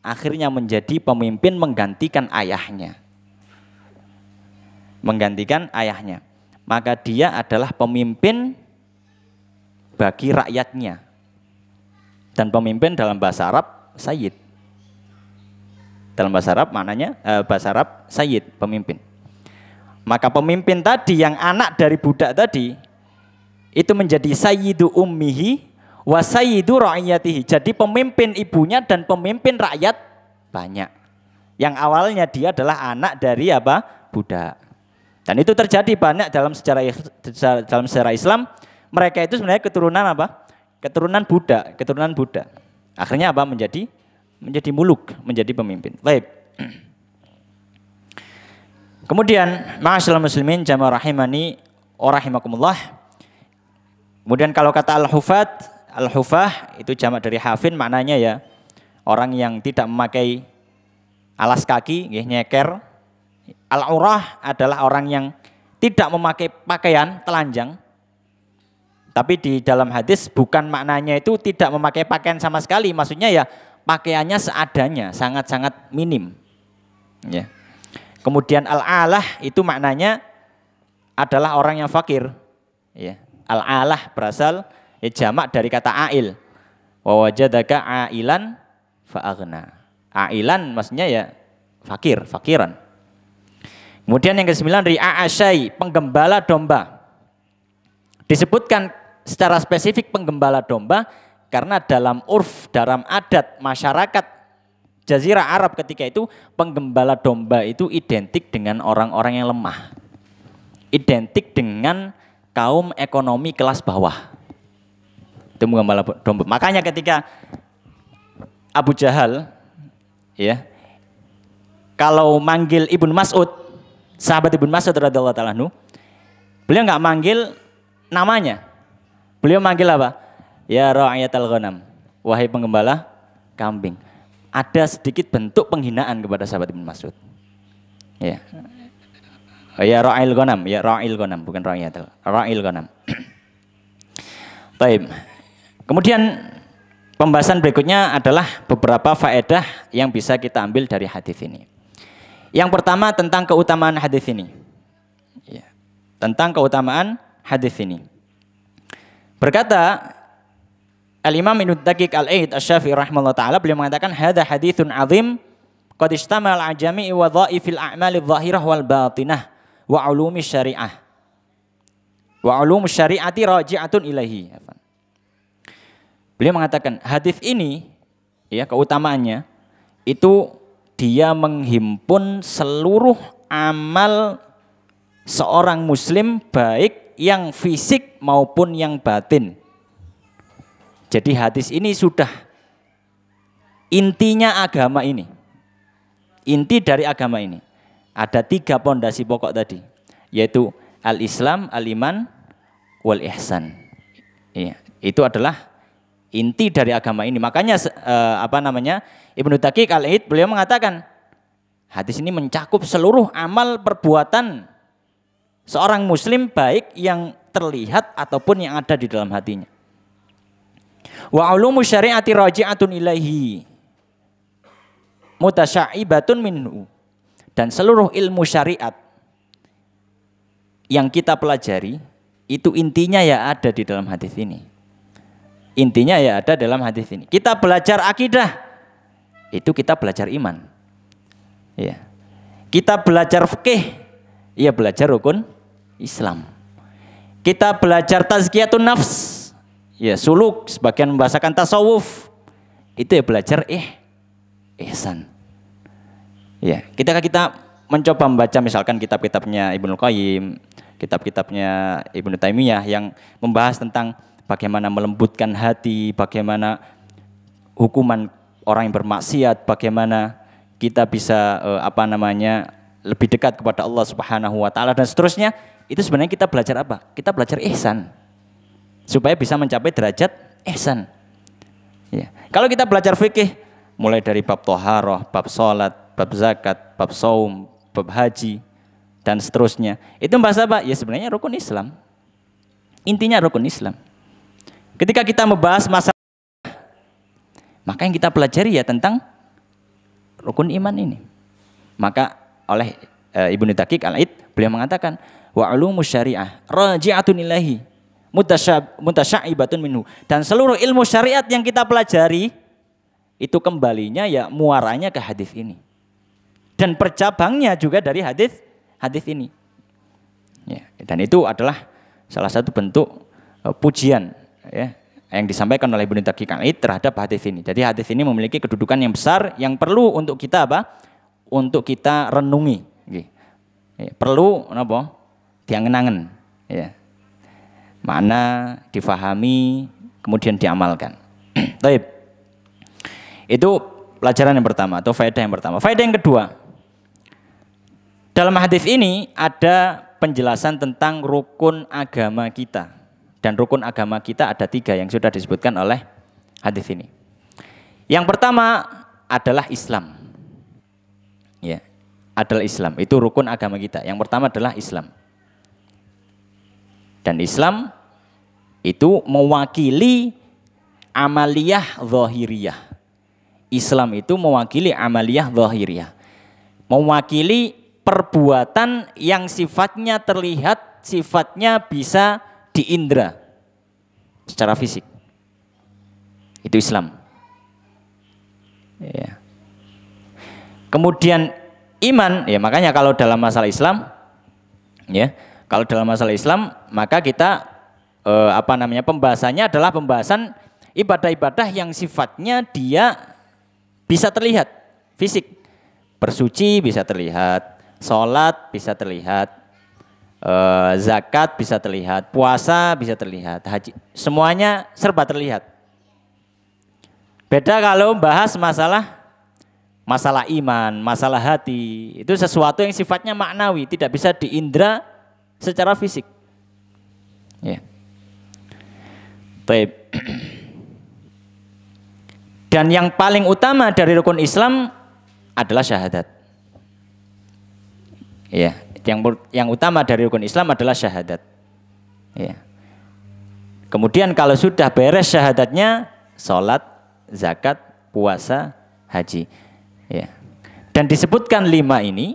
akhirnya menjadi pemimpin menggantikan ayahnya. Menggantikan ayahnya. Maka dia adalah pemimpin bagi rakyatnya. Dan pemimpin dalam bahasa Arab, Sayyid. Dalam bahasa Arab maknanya eh, bahasa Arab sayyid, pemimpin. Maka pemimpin tadi yang anak dari budak tadi itu menjadi sayyidu ummihi wa sayyidu ra'iyatihi. Jadi pemimpin ibunya dan pemimpin rakyat banyak. Yang awalnya dia adalah anak dari apa? budak. Dan itu terjadi banyak dalam sejarah dalam sejarah Islam. Mereka itu sebenarnya keturunan apa? Keturunan budak, keturunan budak. Akhirnya apa? Menjadi menjadi muluk, menjadi pemimpin. Baik. Kemudian, ma'asyiral muslimin jamaah rahimani wa rahimakumullah. Kemudian kalau kata al-hufat, al-hufah itu jamak dari hafin maknanya ya orang yang tidak memakai alas kaki, nggih nyeker. Al-urah adalah orang yang tidak memakai pakaian telanjang. Tapi di dalam hadis bukan maknanya itu tidak memakai pakaian sama sekali, maksudnya ya pakaiannya seadanya, sangat-sangat minim. Ya. Kemudian al-alah itu maknanya adalah orang yang fakir. Ya. Al-alah berasal ya, jamak dari kata ail. Wa ailan fa'agna Ailan maksudnya ya fakir, fakiran. Kemudian yang kesembilan dari ri'a'asyai, penggembala domba. Disebutkan secara spesifik penggembala domba karena dalam urf, dalam adat masyarakat Jazirah Arab ketika itu penggembala domba itu identik dengan orang-orang yang lemah. Identik dengan kaum ekonomi kelas bawah. Itu penggembala domba. Makanya ketika Abu Jahal ya kalau manggil ibun Mas'ud, sahabat ibun Mas'ud radhiyallahu beliau nggak manggil namanya. Beliau manggil apa? Ya al ghanam. Wahai penggembala kambing. Ada sedikit bentuk penghinaan kepada sahabat Ibnu Mas'ud. Ya. Oh, ya ra'il ghanam, ya ra'il ghanam bukan ra'ayatal. Ra'il ghanam. Baik. Kemudian pembahasan berikutnya adalah beberapa faedah yang bisa kita ambil dari hadis ini. Yang pertama tentang keutamaan hadis ini. Ya. Tentang keutamaan hadis ini. Berkata Al-Imam Ibnu Daqiq Al-Aid Asy-Syafi'i rahimahullah taala beliau mengatakan hadza haditsun azim qad istamal ajami'i wa dha'ifil a'mali dhahirah wal batinah wa ulumi syariah. Wa ulumi syariati raji'atun ilahi. Beliau mengatakan hadis ini ya keutamaannya itu dia menghimpun seluruh amal seorang muslim baik yang fisik maupun yang batin jadi hadis ini sudah intinya agama ini. Inti dari agama ini. Ada tiga pondasi pokok tadi, yaitu al-Islam, al-iman, wal ihsan. Iya, itu adalah inti dari agama ini. Makanya eh, apa namanya? Ibnu Taqiq al-Id beliau mengatakan hadis ini mencakup seluruh amal perbuatan seorang muslim baik yang terlihat ataupun yang ada di dalam hatinya. Wa ulumu syariati raji'atun ilaihi mutasya'ibatun minhu. Dan seluruh ilmu syariat yang kita pelajari itu intinya ya ada di dalam hadis ini. Intinya ya ada dalam hadis ini. Kita belajar akidah itu kita belajar iman. Ya. Kita belajar fikih, ya belajar rukun Islam. Kita belajar tazkiyatun nafs, ya suluk sebagian membahasakan tasawuf itu ya belajar eh ihsan ya kita kita mencoba membaca misalkan kitab-kitabnya Ibnu Qayyim kitab-kitabnya Ibnu Taimiyah yang membahas tentang bagaimana melembutkan hati bagaimana hukuman orang yang bermaksiat bagaimana kita bisa eh, apa namanya lebih dekat kepada Allah Subhanahu wa taala dan seterusnya itu sebenarnya kita belajar apa kita belajar ihsan supaya bisa mencapai derajat ihsan. Ya. Kalau kita belajar fikih mulai dari bab toharoh, bab sholat, bab zakat, bab saum, bab haji dan seterusnya. Itu bahasa apa? Ya sebenarnya rukun Islam. Intinya rukun Islam. Ketika kita membahas masalah maka yang kita pelajari ya tentang rukun iman ini. Maka oleh e, Ibnu Taqiq al-Aid beliau mengatakan wa syariah raji'atun ilahi mutasyaibatun minhu. Dan seluruh ilmu syariat yang kita pelajari itu kembalinya ya muaranya ke hadis ini. Dan percabangnya juga dari hadis hadis ini. Ya, dan itu adalah salah satu bentuk e, pujian ya yang disampaikan oleh Ibnu Taqi terhadap hadis ini. Jadi hadis ini memiliki kedudukan yang besar yang perlu untuk kita apa? Untuk kita renungi. Ya, perlu apa? Diangen-angen. Ya mana difahami kemudian diamalkan. Taib. Itu pelajaran yang pertama atau faedah yang pertama. Faedah yang kedua. Dalam hadis ini ada penjelasan tentang rukun agama kita. Dan rukun agama kita ada tiga yang sudah disebutkan oleh hadis ini. Yang pertama adalah Islam. Ya, adalah Islam. Itu rukun agama kita. Yang pertama adalah Islam. Dan Islam itu mewakili amaliyah zahiriyah. Islam itu mewakili amaliyah zahiriyah. Mewakili perbuatan yang sifatnya terlihat, sifatnya bisa diindra secara fisik. Itu Islam. Ya. Kemudian iman, ya makanya kalau dalam masalah Islam, ya kalau dalam masalah Islam, maka kita eh, apa namanya pembahasannya adalah pembahasan ibadah-ibadah yang sifatnya dia bisa terlihat fisik. Bersuci bisa terlihat, sholat bisa terlihat, eh, zakat bisa terlihat, puasa bisa terlihat, haji semuanya serba terlihat. Beda kalau bahas masalah masalah iman, masalah hati, itu sesuatu yang sifatnya maknawi, tidak bisa diindra secara fisik. Ya. Baik. Dan yang paling utama dari rukun Islam adalah syahadat. Ya, yang yang utama dari rukun Islam adalah syahadat. Ya. Kemudian kalau sudah beres syahadatnya, sholat, zakat, puasa, haji. Ya. Dan disebutkan lima ini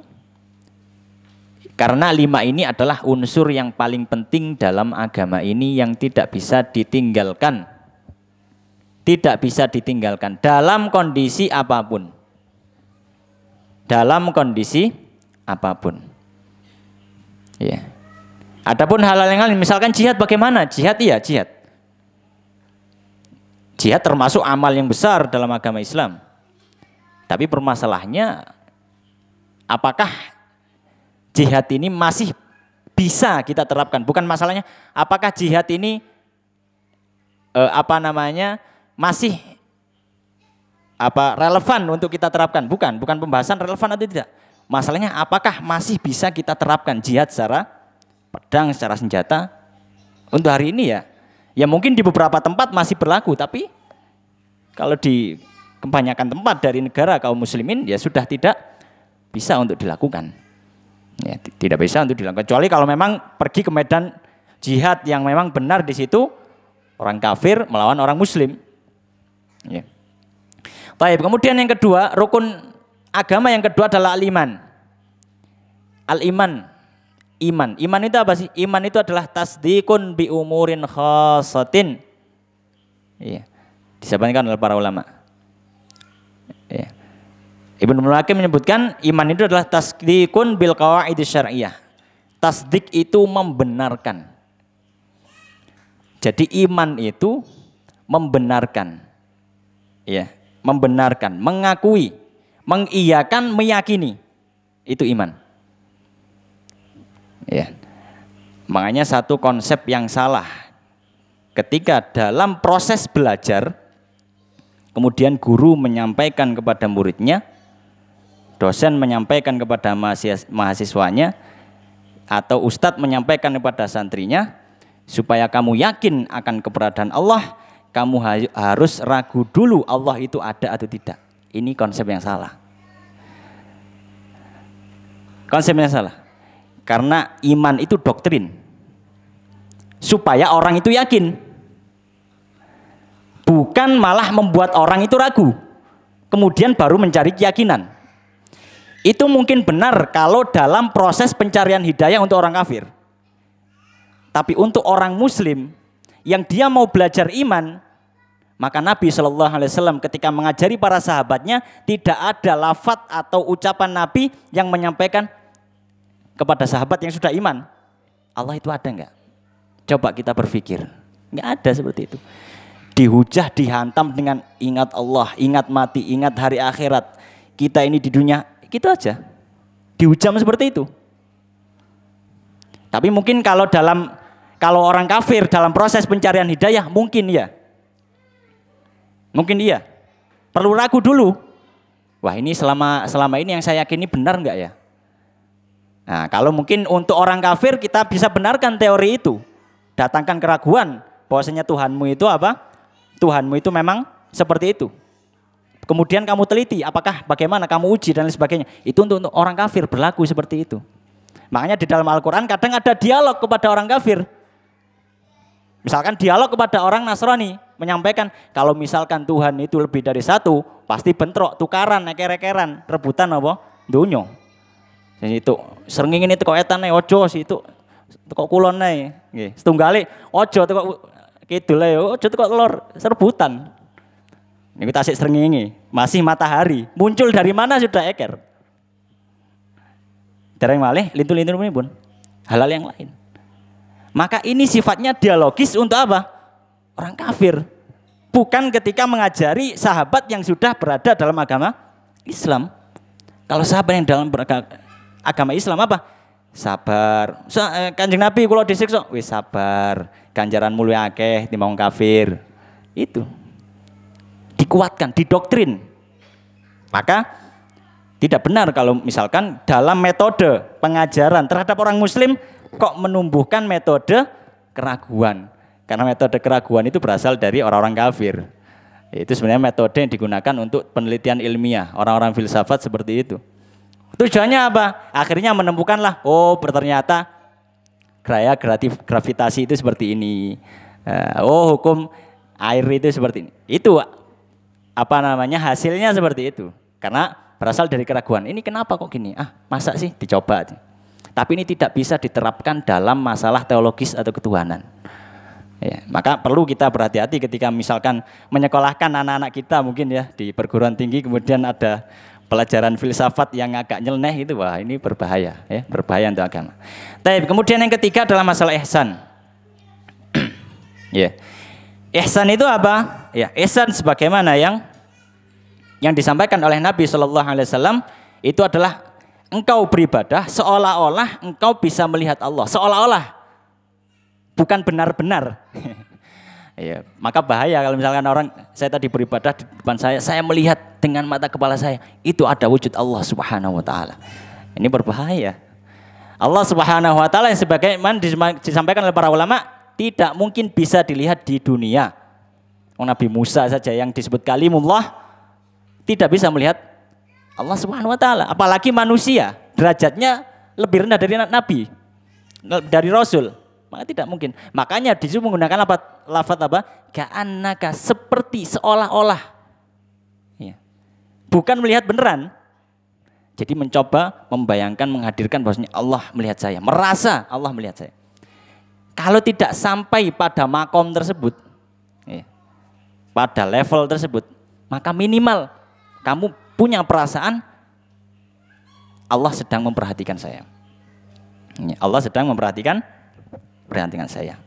karena lima ini adalah unsur yang paling penting dalam agama ini yang tidak bisa ditinggalkan. Tidak bisa ditinggalkan dalam kondisi apapun. Dalam kondisi apapun. Ya. Adapun hal-hal yang lain, misalkan jihad bagaimana? Jihad iya, jihad. Jihad termasuk amal yang besar dalam agama Islam. Tapi permasalahannya apakah jihad ini masih bisa kita terapkan. Bukan masalahnya apakah jihad ini eh, apa namanya masih apa relevan untuk kita terapkan? Bukan, bukan pembahasan relevan atau tidak. Masalahnya apakah masih bisa kita terapkan jihad secara pedang, secara senjata untuk hari ini ya? Ya mungkin di beberapa tempat masih berlaku, tapi kalau di kebanyakan tempat dari negara kaum muslimin ya sudah tidak bisa untuk dilakukan. Ya, tidak bisa untuk dilakukan. Kecuali kalau memang pergi ke medan jihad yang memang benar di situ orang kafir melawan orang muslim. Ya. Baik, kemudian yang kedua, rukun agama yang kedua adalah iman Al-iman. Iman. Iman itu apa sih? Iman itu adalah tasdikun bi umurin khasatin. ya. Disampaikan oleh para ulama. ya. Ibnu Mulaki menyebutkan iman itu adalah tasdikun bil qawaid syariah Tasdik itu membenarkan. Jadi iman itu membenarkan. Ya, membenarkan, mengakui, mengiyakan, meyakini. Itu iman. Ya. Makanya satu konsep yang salah. Ketika dalam proses belajar, kemudian guru menyampaikan kepada muridnya dosen menyampaikan kepada mahasiswanya atau ustadz menyampaikan kepada santrinya supaya kamu yakin akan keberadaan Allah kamu harus ragu dulu Allah itu ada atau tidak ini konsep yang salah konsep yang salah karena iman itu doktrin supaya orang itu yakin bukan malah membuat orang itu ragu kemudian baru mencari keyakinan itu mungkin benar kalau dalam proses pencarian hidayah untuk orang kafir. Tapi untuk orang muslim yang dia mau belajar iman, maka Nabi Shallallahu Alaihi Wasallam ketika mengajari para sahabatnya tidak ada lafat atau ucapan Nabi yang menyampaikan kepada sahabat yang sudah iman. Allah itu ada nggak? Coba kita berpikir. Nggak ada seperti itu. Dihujah, dihantam dengan ingat Allah, ingat mati, ingat hari akhirat. Kita ini di dunia Gitu aja. Dihujam seperti itu. Tapi mungkin kalau dalam kalau orang kafir dalam proses pencarian hidayah mungkin ya. Mungkin iya. Perlu ragu dulu. Wah, ini selama selama ini yang saya yakini benar nggak ya? Nah, kalau mungkin untuk orang kafir kita bisa benarkan teori itu. Datangkan keraguan bahwasanya Tuhanmu itu apa? Tuhanmu itu memang seperti itu. Kemudian kamu teliti apakah bagaimana kamu uji dan lain sebagainya. Itu untuk, untuk orang kafir berlaku seperti itu. Makanya di dalam Al-Quran kadang ada dialog kepada orang kafir. Misalkan dialog kepada orang Nasrani menyampaikan kalau misalkan Tuhan itu lebih dari satu pasti bentrok tukaran eker rebutan apa dunyo itu sering ini kok etan ojo sih itu kok kulon nih setunggali e, ojo itu kidul ya, ojo kok lor serbutan ini tasik ini, masih matahari. Muncul dari mana sudah eker? Dereng malih lintu-lintu lintul pun halal yang lain. Maka ini sifatnya dialogis untuk apa? Orang kafir. Bukan ketika mengajari sahabat yang sudah berada dalam agama Islam. Kalau sahabat yang dalam agama Islam apa? sabar. So, eh, kanjeng Nabi kalau disiksa, wis sabar. Ganjaran mulia akeh timbang kafir. Itu dikuatkan, didoktrin. Maka tidak benar kalau misalkan dalam metode pengajaran terhadap orang muslim kok menumbuhkan metode keraguan. Karena metode keraguan itu berasal dari orang-orang kafir. Itu sebenarnya metode yang digunakan untuk penelitian ilmiah, orang-orang filsafat seperti itu. Tujuannya apa? Akhirnya menemukanlah, oh ternyata gaya gravitasi itu seperti ini. Eh, oh hukum air itu seperti ini. Itu apa namanya hasilnya seperti itu karena berasal dari keraguan ini kenapa kok gini ah masa sih dicoba tapi ini tidak bisa diterapkan dalam masalah teologis atau ketuhanan ya, maka perlu kita berhati-hati ketika misalkan menyekolahkan anak-anak kita mungkin ya di perguruan tinggi kemudian ada pelajaran filsafat yang agak nyeleneh itu wah ini berbahaya ya berbahaya untuk agama. Tapi kemudian yang ketiga adalah masalah ihsan. ya. Yeah. Ihsan itu apa? Ya, ihsan sebagaimana yang yang disampaikan oleh Nabi Shallallahu Alaihi Wasallam itu adalah engkau beribadah seolah-olah engkau bisa melihat Allah, seolah-olah bukan benar-benar. ya, maka bahaya kalau misalkan orang saya tadi beribadah di depan saya, saya melihat dengan mata kepala saya itu ada wujud Allah Subhanahu Wa Taala. Ini berbahaya. Allah Subhanahu Wa Taala yang sebagaimana disampaikan oleh para ulama tidak mungkin bisa dilihat di dunia. Oh, Nabi Musa saja yang disebut kalimullah tidak bisa melihat Allah Subhanahu wa taala, apalagi manusia derajatnya lebih rendah dari nabi, dari rasul. Maka tidak mungkin. Makanya di situ menggunakan lafaz lafaz apa? Ka'annaka seperti seolah-olah. Ya. Bukan melihat beneran. Jadi mencoba membayangkan menghadirkan bahwasanya Allah melihat saya, merasa Allah melihat saya. Kalau tidak sampai pada makom tersebut, ya, pada level tersebut, maka minimal kamu punya perasaan Allah sedang memperhatikan saya. Allah sedang memperhatikan perhatikan saya.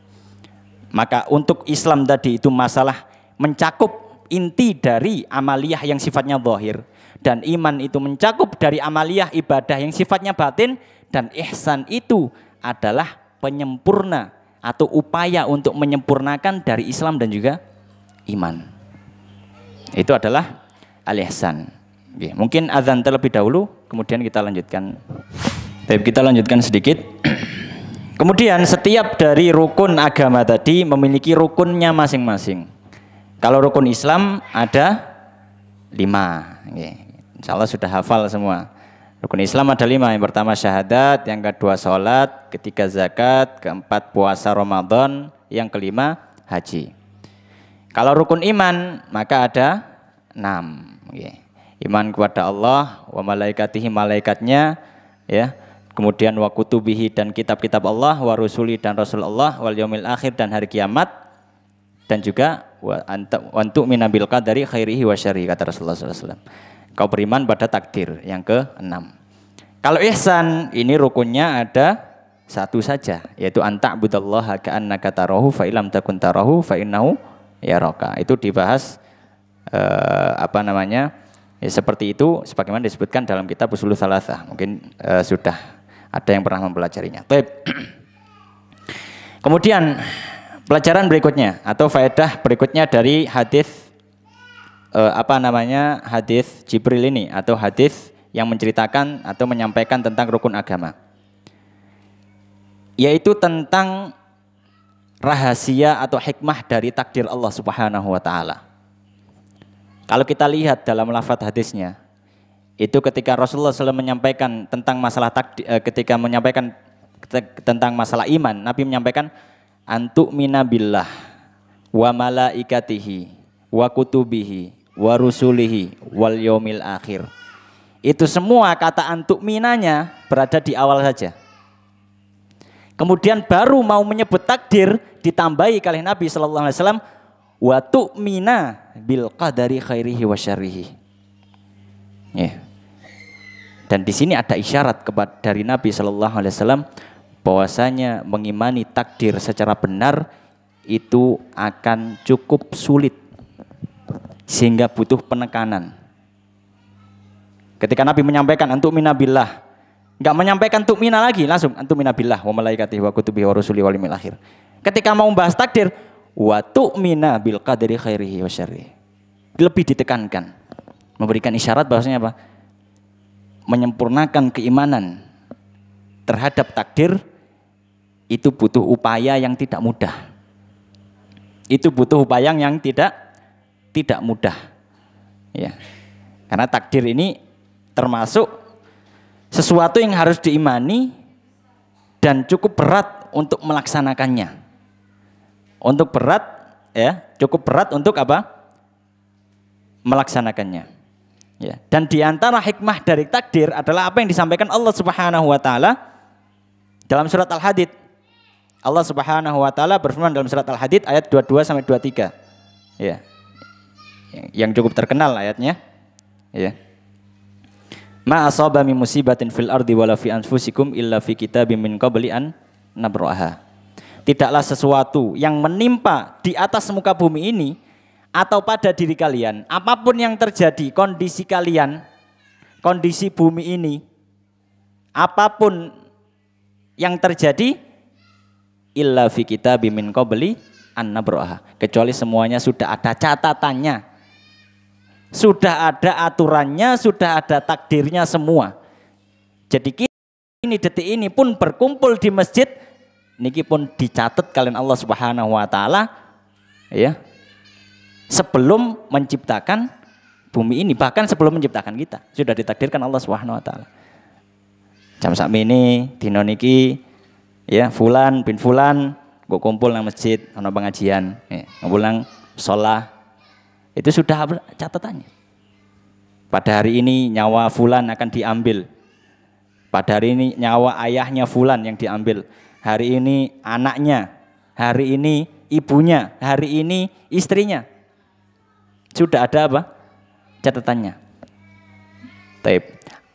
Maka untuk Islam tadi itu masalah mencakup inti dari amaliyah yang sifatnya zahir dan iman itu mencakup dari amaliyah ibadah yang sifatnya batin dan ihsan itu adalah penyempurna atau upaya untuk menyempurnakan dari Islam dan juga iman. Itu adalah al-ihsan. Oke, Mungkin azan terlebih dahulu, kemudian kita lanjutkan. Baik, kita lanjutkan sedikit. Kemudian setiap dari rukun agama tadi memiliki rukunnya masing-masing. Kalau rukun Islam ada lima. Oke, Insya Allah sudah hafal semua. Rukun Islam ada lima. Yang pertama syahadat, yang kedua sholat, ketiga zakat, keempat puasa Ramadan, yang kelima haji. Kalau rukun iman maka ada enam ya. Iman kepada Allah, wa malaikatihi malaikatnya, ya. Kemudian wa kutubihi dan kitab-kitab Allah, wa rusuli dan rasul Allah, wal yaumil akhir dan hari kiamat dan juga untuk minabil qadari khairihi wa syarihi kata Rasulullah SAW. Kau beriman pada takdir yang ke-6. Kalau ihsan ini rukunnya ada satu saja yaitu antak budallaha ka'annaka tarahu fa ilam takun tarahu fa innahu yaraka. Itu dibahas eh, apa namanya ya, seperti itu sebagaimana disebutkan dalam kitab usul salasah mungkin eh, sudah ada yang pernah mempelajarinya Taip. kemudian pelajaran berikutnya atau faedah berikutnya dari hadis eh, apa namanya hadis Jibril ini atau hadis yang menceritakan atau menyampaikan tentang rukun agama yaitu tentang rahasia atau hikmah dari takdir Allah Subhanahu wa taala. Kalau kita lihat dalam lafadz hadisnya, itu ketika Rasulullah SAW menyampaikan tentang masalah takdir, eh, ketika menyampaikan tentang masalah iman, Nabi menyampaikan antuk minabillah wa malaikatihi wa kutubihi wa rusulihi wal yomil akhir. Itu semua kata antuk minanya berada di awal saja. Kemudian baru mau menyebut takdir ditambahi kali Nabi Shallallahu Alaihi Wasallam wa tu'mina bil qadari khairihi wa syarrihi. Ya. Dan di sini ada isyarat kepada dari Nabi Shallallahu alaihi wasallam bahwasanya mengimani takdir secara benar itu akan cukup sulit sehingga butuh penekanan. Ketika Nabi menyampaikan untuk minabilah, nggak menyampaikan untuk mina lagi, langsung untuk minabilah, wa malaikatih wa kutubihi wa rusuli wal akhir. Ketika mau membahas takdir, wa tu'mina bil qadri khairihi wa syarri. Lebih ditekankan. Memberikan isyarat bahwasanya apa? Menyempurnakan keimanan terhadap takdir itu butuh upaya yang tidak mudah. Itu butuh upaya yang tidak tidak mudah. Ya. Karena takdir ini termasuk sesuatu yang harus diimani dan cukup berat untuk melaksanakannya. Untuk berat ya, cukup berat untuk apa? melaksanakannya. Ya. Dan diantara hikmah dari takdir adalah apa yang disampaikan Allah Subhanahu wa taala dalam surat Al-Hadid. Allah Subhanahu wa taala berfirman dalam surat Al-Hadid ayat 22 sampai 23. Ya. Yang cukup terkenal ayatnya. Ya. Ma asaba min musibatin fil ardi wala fi anfusikum illa fi kitabim min qabli an nabraha tidaklah sesuatu yang menimpa di atas muka bumi ini atau pada diri kalian, apapun yang terjadi kondisi kalian, kondisi bumi ini, apapun yang terjadi illa fi kita bimin beli, anna broha. Kecuali semuanya sudah ada catatannya. Sudah ada aturannya, sudah ada takdirnya semua. Jadi kita ini detik ini pun berkumpul di masjid niki pun dicatat kalian Allah Subhanahu wa taala ya. Sebelum menciptakan bumi ini bahkan sebelum menciptakan kita sudah ditakdirkan Allah Subhanahu wa taala. Jam sak ini dino niki ya fulan bin fulan gue kumpul nang masjid ana pengajian ya, kumpul nang sholat itu sudah catatannya pada hari ini nyawa fulan akan diambil pada hari ini nyawa ayahnya fulan yang diambil hari ini anaknya, hari ini ibunya, hari ini istrinya. Sudah ada apa? Catatannya. Taib.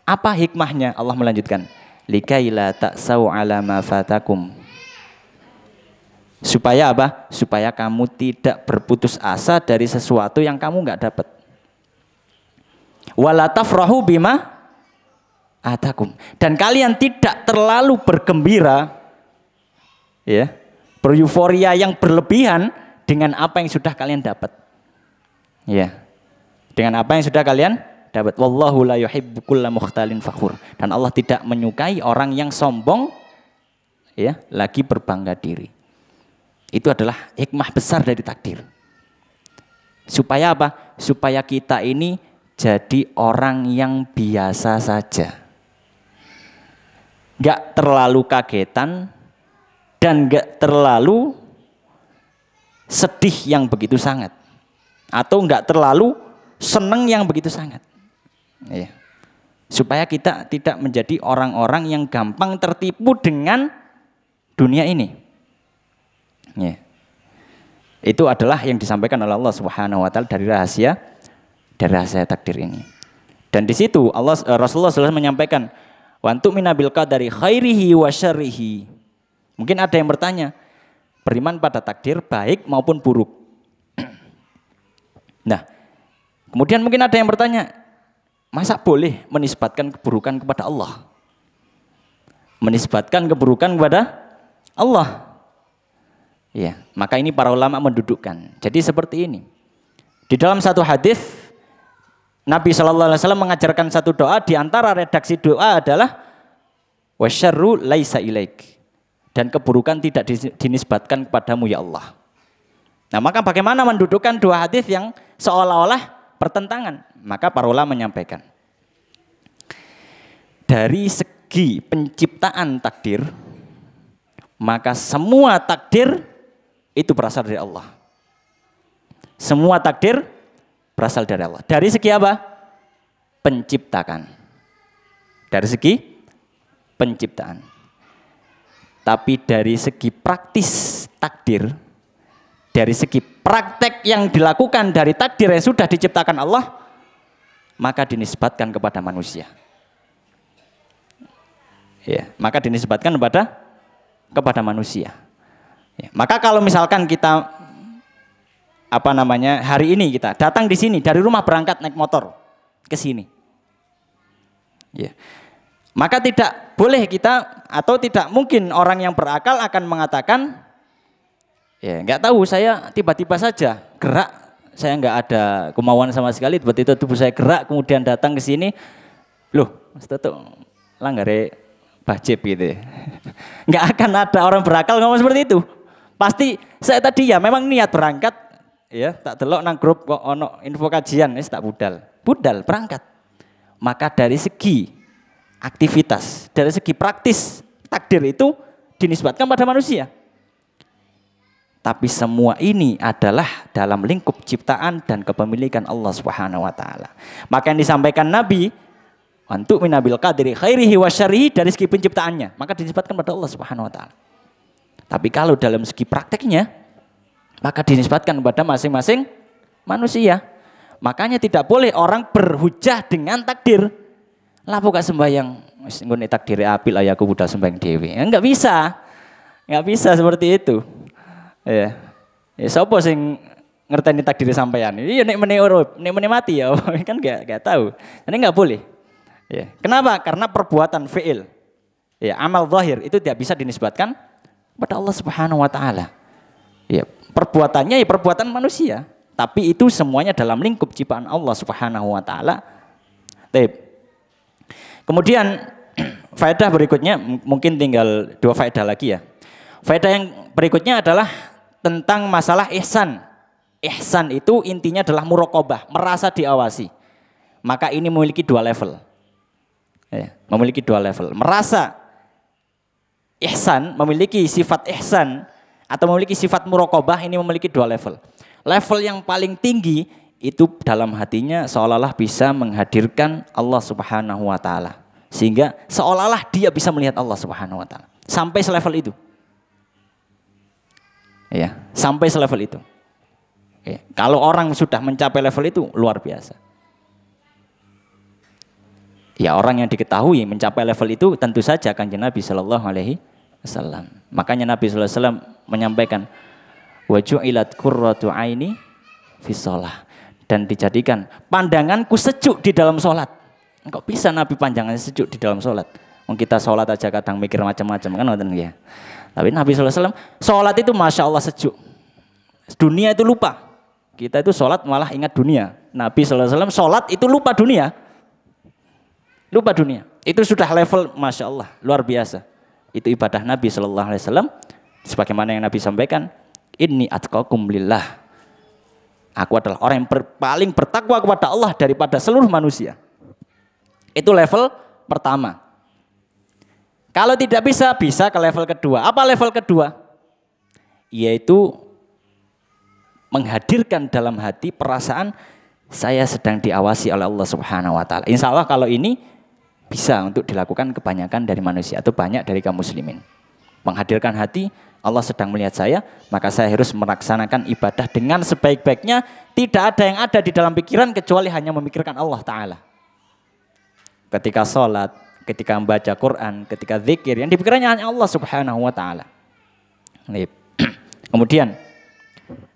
Apa hikmahnya? Allah melanjutkan. Likaila ta'sau ala ma Supaya apa? Supaya kamu tidak berputus asa dari sesuatu yang kamu nggak dapat. Wala bima atakum. Dan kalian tidak terlalu bergembira ya bereuforia yang berlebihan dengan apa yang sudah kalian dapat ya dengan apa yang sudah kalian dapat wallahu la mukhtalin fakhur dan Allah tidak menyukai orang yang sombong ya lagi berbangga diri itu adalah hikmah besar dari takdir supaya apa supaya kita ini jadi orang yang biasa saja nggak terlalu kagetan dan nggak terlalu sedih yang begitu sangat atau nggak terlalu seneng yang begitu sangat ya. supaya kita tidak menjadi orang-orang yang gampang tertipu dengan dunia ini ya. itu adalah yang disampaikan oleh Allah Subhanahu Wa Taala dari rahasia dari rahasia takdir ini dan di situ Allah eh, Rasulullah SAW menyampaikan wantu minabilka dari khairihi wa syarihi Mungkin ada yang bertanya, beriman pada takdir baik maupun buruk. Nah, kemudian mungkin ada yang bertanya, masa boleh menisbatkan keburukan kepada Allah? Menisbatkan keburukan kepada Allah. Ya, maka ini para ulama mendudukkan. Jadi seperti ini. Di dalam satu hadis Nabi Shallallahu Alaihi Wasallam mengajarkan satu doa di antara redaksi doa adalah wasyarru laisa ilaik dan keburukan tidak dinisbatkan kepadamu ya Allah. Nah maka bagaimana mendudukkan dua hadis yang seolah-olah pertentangan? Maka para ulama menyampaikan dari segi penciptaan takdir maka semua takdir itu berasal dari Allah. Semua takdir berasal dari Allah. Dari segi apa? Penciptakan. Dari segi penciptaan. Tapi dari segi praktis takdir, dari segi praktek yang dilakukan dari takdir yang sudah diciptakan Allah, maka dinisbatkan kepada manusia. Ya, maka dinisbatkan kepada kepada manusia. Ya, maka kalau misalkan kita apa namanya hari ini kita datang di sini dari rumah berangkat naik motor ke sini. Ya. Maka tidak boleh kita atau tidak mungkin orang yang berakal akan mengatakan ya nggak tahu saya tiba-tiba saja gerak saya nggak ada kemauan sama sekali tiba-tiba tubuh saya gerak kemudian datang ke sini loh Mas Toto langgare bajib gitu ya. nggak akan ada orang berakal ngomong seperti itu pasti saya tadi ya memang niat berangkat ya tak telok nang grup kok ono info kajian ya tak budal budal berangkat maka dari segi aktivitas. Dari segi praktis, takdir itu dinisbatkan pada manusia. Tapi semua ini adalah dalam lingkup ciptaan dan kepemilikan Allah Subhanahu wa taala. Maka yang disampaikan Nabi untuk minabil qadri khairihi wa syarihi dari segi penciptaannya, maka dinisbatkan pada Allah Subhanahu wa taala. Tapi kalau dalam segi prakteknya, maka dinisbatkan kepada masing-masing manusia. Makanya tidak boleh orang berhujah dengan takdir. Lah, gak sembahyang? Ngene diri apik lah ya aku budal sembahyang dhewe. Ya, enggak bisa. Enggak bisa seperti itu. Ya. Ya sapa sing ngerteni diri sampean? Iya nek meneh urip, nek meneh mati ya kan gak gak tahu. Ini enggak boleh. Ya. Kenapa? Karena perbuatan fi'il. Ya, amal zahir itu tidak bisa dinisbatkan pada Allah Subhanahu wa taala. Ya, perbuatannya ya perbuatan manusia, tapi itu semuanya dalam lingkup ciptaan Allah Subhanahu wa taala. Tapi Kemudian faedah berikutnya mungkin tinggal dua faedah lagi ya. Faedah yang berikutnya adalah tentang masalah ihsan. Ihsan itu intinya adalah murokobah, merasa diawasi. Maka ini memiliki dua level. Ya, memiliki dua level. Merasa ihsan, memiliki sifat ihsan atau memiliki sifat murokobah ini memiliki dua level. Level yang paling tinggi itu dalam hatinya seolah-olah bisa menghadirkan Allah Subhanahu wa taala. Sehingga seolah-olah dia bisa melihat Allah Subhanahu wa taala. Sampai selevel itu. Ya, sampai selevel itu. Ya, kalau orang sudah mencapai level itu luar biasa. Ya orang yang diketahui mencapai level itu tentu saja akan Nabi Shallallahu Alaihi Wasallam. Makanya Nabi Sallallahu Alaihi Wasallam menyampaikan wajulat qurratu aini fisolah dan dijadikan pandanganku sejuk di dalam sholat. Kok bisa Nabi panjangannya sejuk di dalam sholat? kita sholat aja kadang mikir macam-macam kan ngoten ya. Tapi Nabi SAW, sholat itu masya Allah sejuk. Dunia itu lupa. Kita itu sholat malah ingat dunia. Nabi SAW sholat itu lupa dunia. Lupa dunia. Itu sudah level masya Allah luar biasa. Itu ibadah Nabi SAW. Sebagaimana yang Nabi sampaikan, ini atkakum lillah Aku adalah orang yang paling bertakwa kepada Allah daripada seluruh manusia. Itu level pertama. Kalau tidak bisa, bisa ke level kedua. Apa level kedua? Yaitu menghadirkan dalam hati perasaan saya sedang diawasi oleh Allah Subhanahu wa taala. Insya Allah kalau ini bisa untuk dilakukan kebanyakan dari manusia atau banyak dari kaum muslimin. Menghadirkan hati Allah sedang melihat saya, maka saya harus melaksanakan ibadah dengan sebaik-baiknya. Tidak ada yang ada di dalam pikiran kecuali hanya memikirkan Allah Ta'ala. Ketika sholat, ketika membaca Quran, ketika zikir, yang dipikirannya hanya Allah Subhanahu Wa Ta'ala. Kemudian,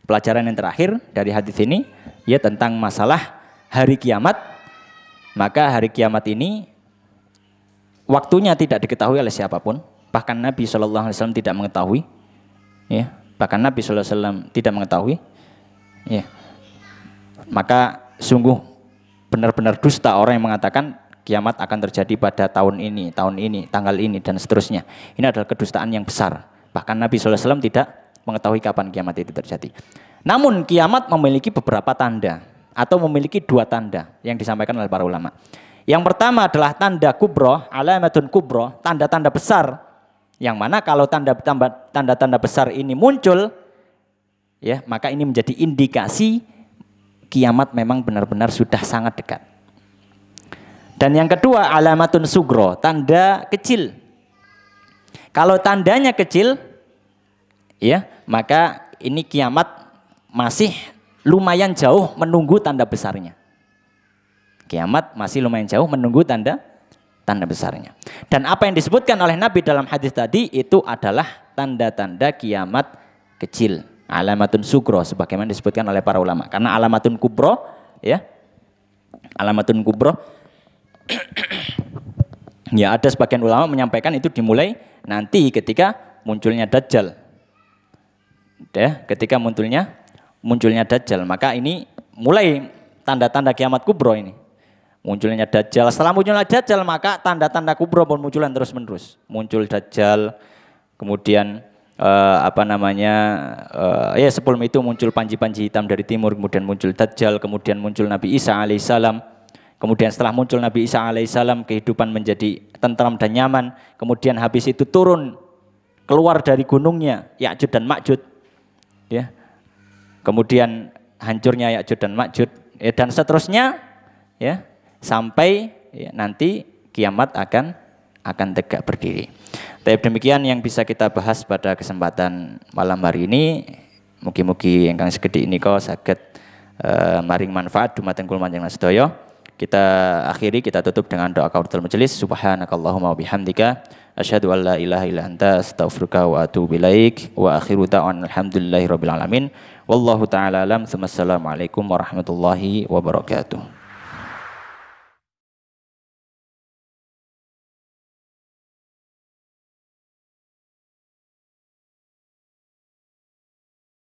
pelajaran yang terakhir dari hadis ini, ya tentang masalah hari kiamat. Maka hari kiamat ini waktunya tidak diketahui oleh siapapun, bahkan Nabi Shallallahu Alaihi Wasallam tidak mengetahui ya bahkan Nabi Shallallahu Alaihi Wasallam tidak mengetahui ya maka sungguh benar-benar dusta orang yang mengatakan kiamat akan terjadi pada tahun ini tahun ini tanggal ini dan seterusnya ini adalah kedustaan yang besar bahkan Nabi Shallallahu Alaihi Wasallam tidak mengetahui kapan kiamat itu terjadi namun kiamat memiliki beberapa tanda atau memiliki dua tanda yang disampaikan oleh para ulama yang pertama adalah tanda kubro, alamatun kubro, tanda-tanda besar yang mana kalau tanda-tanda besar ini muncul ya, maka ini menjadi indikasi kiamat memang benar-benar sudah sangat dekat. Dan yang kedua alamatun sugro, tanda kecil. Kalau tandanya kecil ya, maka ini kiamat masih lumayan jauh menunggu tanda besarnya. Kiamat masih lumayan jauh menunggu tanda tanda besarnya. Dan apa yang disebutkan oleh Nabi dalam hadis tadi itu adalah tanda-tanda kiamat kecil. Alamatun sukro sebagaimana disebutkan oleh para ulama. Karena alamatun kubro ya. Alamatun kubro ya ada sebagian ulama menyampaikan itu dimulai nanti ketika munculnya dajjal. Ya, ketika munculnya munculnya dajjal, maka ini mulai tanda-tanda kiamat kubro ini munculnya dajjal. Setelah munculnya dajjal maka tanda-tanda kubro pun munculan terus-menerus. Muncul dajjal, kemudian eh, apa namanya eh, ya sebelum itu muncul panji-panji hitam dari timur, kemudian muncul dajjal, kemudian muncul Nabi Isa alaihissalam. Kemudian setelah muncul Nabi Isa alaihissalam kehidupan menjadi tentram dan nyaman. Kemudian habis itu turun keluar dari gunungnya Yakjud dan Makjud. Ya. Kemudian hancurnya Yakjud dan Makjud ya, dan seterusnya ya sampai ya, nanti kiamat akan akan tegak berdiri. Tapi demikian yang bisa kita bahas pada kesempatan malam hari ini. Mugi-mugi kang segede ini kau sakit e, eh, maring manfaat dumateng kulman manjang sedaya. Kita akhiri kita tutup dengan doa kawartul majelis. Subhanakallahumma wabihamdika. bihamdika asyhadu an la ilaha illa anta astaghfiruka wa atubu ilaik wa akhiru da'wana alhamdulillahi rabbil alamin. Wallahu taala alam. Assalamualaikum warahmatullahi wabarakatuh.